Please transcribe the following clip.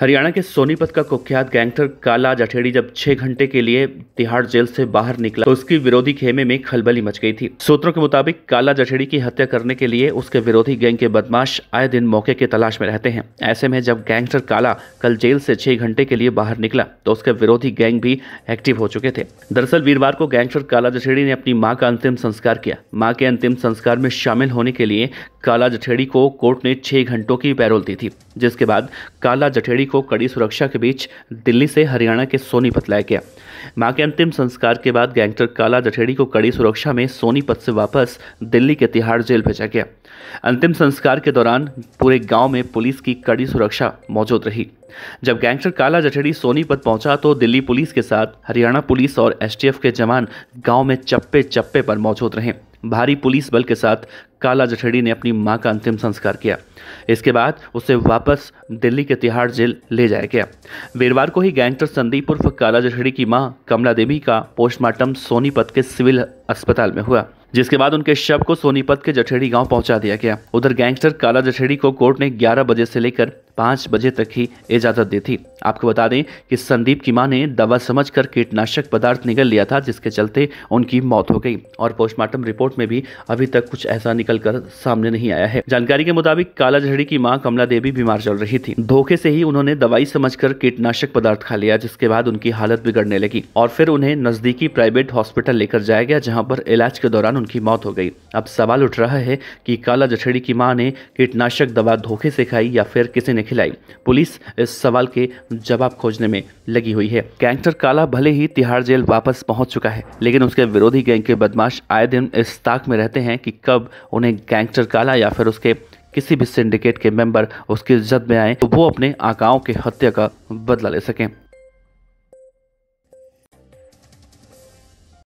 हरियाणा के सोनीपत का कुख्यात गैंगस्टर काला जठेड़ी जब छह घंटे के लिए तिहाड़ जेल से बाहर निकला तो उसकी विरोधी खेमे में खलबली मच गई थी सूत्रों के मुताबिक काला जठेड़ी की हत्या करने के लिए उसके विरोधी गैंग के बदमाश आए दिन मौके की तलाश में रहते हैं ऐसे में जब गैंगस्टर काला कल जेल से छह घंटे के लिए बाहर निकला तो उसके विरोधी गैंग भी एक्टिव हो चुके थे दरअसल वीरवार को गैंगस्टर काला जठेड़ी ने अपनी माँ का अंतिम संस्कार किया माँ के अंतिम संस्कार में शामिल होने के लिए काला जठेड़ी को कोर्ट ने छह घंटों की पैरोल दी थी जिसके बाद काला जठेड़ी को कड़ी सुरक्षा के बीच दिल्ली से हरियाणा के सोनीपत लाया गया मां के अंतिम संस्कार के बाद गैंगस्टर काला जठेड़ी को कड़ी सुरक्षा में सोनीपत से वापस दिल्ली के तिहाड़ जेल भेजा गया अंतिम संस्कार के दौरान पूरे गांव में पुलिस की कड़ी सुरक्षा मौजूद रही जब गैंगस्टर काला जठेड़ी सोनीपत पहुंचा तो दिल्ली पुलिस के साथ हरियाणा पुलिस और एसटीएफ के जवान गांव में चप्पे चप्पे पर मौजूद रहे भारी पुलिस बल के साथ काला जठेड़ी ने अपनी मां का अंतिम संस्कार किया इसके बाद उसे वापस दिल्ली के तिहाड़ जेल ले जाया गया वीरवार को ही गैंगस्टर संदीप उर्फ काला जठेड़ी की मां कमला देवी का पोस्टमार्टम सोनीपत के सिविल अस्पताल में हुआ जिसके बाद उनके शव को सोनीपत के जठेड़ी गांव पहुंचा दिया गया उधर गैंगस्टर काला जठेड़ी को कोर्ट ने 11 बजे से लेकर पाँच बजे तक ही इजाज़त दी थी आपको बता दें कि संदीप की मां ने दवा समझकर कीटनाशक पदार्थ निकल लिया था जिसके चलते उनकी मौत हो गई और पोस्टमार्टम रिपोर्ट में भी अभी तक कुछ ऐसा निकल कर सामने नहीं आया है जानकारी के मुताबिक काला झड़ी की माँ कमला देवी बीमार चल रही थी धोखे से ही उन्होंने दवाई समझ कीटनाशक पदार्थ खा लिया जिसके बाद उनकी हालत बिगड़ने लगी और फिर उन्हें नजदीकी प्राइवेट हॉस्पिटल लेकर जाया गया जहाँ पर इलाज के दौरान उनकी मौत हो गई अब सवाल उठ रहा है की काला जठेड़ी की माँ ने कीटनाशक दवा धोखे से खाई या फिर किसी ने खिलाई पुलिस इस सवाल के जवाब खोजने में लगी हुई है गैंगस्टर काला भले ही तिहाड़ जेल वापस पहुंच चुका है लेकिन उसके विरोधी गैंग के बदमाश आए दिन इस ताक में रहते हैं कि कब उन्हें गैंगस्टर काला या फिर उसके किसी भी सिंडिकेट के मेंबर उसकी जद में आए तो वो अपने आकाओं के हत्या का बदला ले सकें